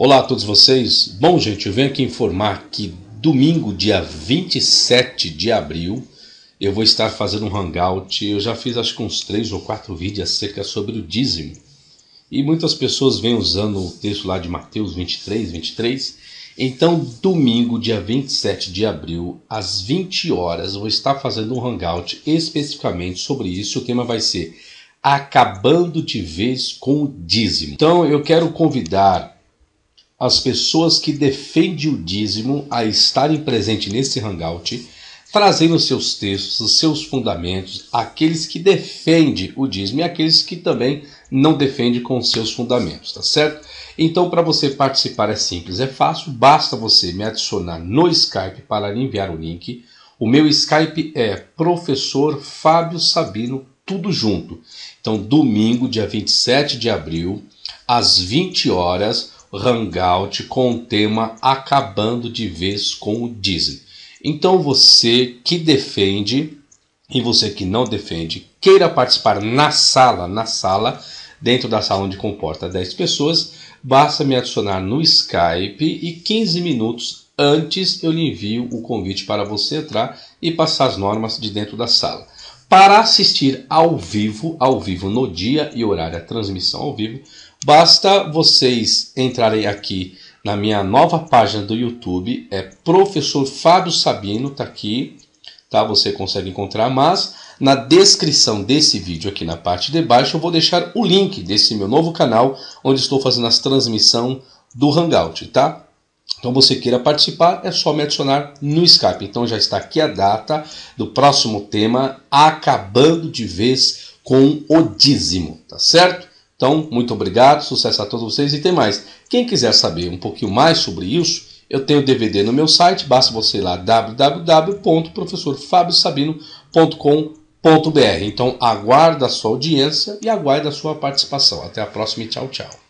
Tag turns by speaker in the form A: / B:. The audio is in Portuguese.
A: Olá a todos vocês. Bom, gente, eu venho aqui informar que domingo, dia 27 de abril, eu vou estar fazendo um hangout. Eu já fiz acho que uns três ou quatro vídeos acerca sobre o dízimo. E muitas pessoas vêm usando o texto lá de Mateus 23, 23. Então, domingo, dia 27 de abril, às 20 horas, eu vou estar fazendo um hangout especificamente sobre isso. O tema vai ser Acabando de vez com o dízimo. Então, eu quero convidar as pessoas que defendem o dízimo a estarem presentes nesse hangout, trazendo seus textos, os seus fundamentos, aqueles que defendem o dízimo e aqueles que também não defendem com seus fundamentos, tá certo? Então, para você participar é simples, é fácil, basta você me adicionar no Skype para enviar o link. O meu Skype é professor Fábio Sabino, tudo junto. Então, domingo, dia 27 de abril, às 20 horas, Hangout com o tema Acabando de Vez com o Disney. Então você que defende e você que não defende, queira participar na sala, na sala, dentro da sala onde comporta 10 pessoas, basta me adicionar no Skype e 15 minutos antes eu lhe envio o convite para você entrar e passar as normas de dentro da sala. Para assistir ao vivo, ao vivo no dia e horário, a transmissão ao vivo, Basta vocês entrarem aqui na minha nova página do YouTube, é Professor Fábio Sabino, tá aqui, tá? Você consegue encontrar, mas na descrição desse vídeo aqui na parte de baixo eu vou deixar o link desse meu novo canal, onde estou fazendo as transmissão do Hangout, tá? Então você queira participar, é só me adicionar no Skype. Então já está aqui a data do próximo tema, acabando de vez com o dízimo, tá certo? Então, muito obrigado, sucesso a todos vocês e tem mais. Quem quiser saber um pouquinho mais sobre isso, eu tenho DVD no meu site, basta você ir lá www.professorfabiosabino.com.br. Então, aguardo a sua audiência e aguardo a sua participação. Até a próxima e tchau, tchau.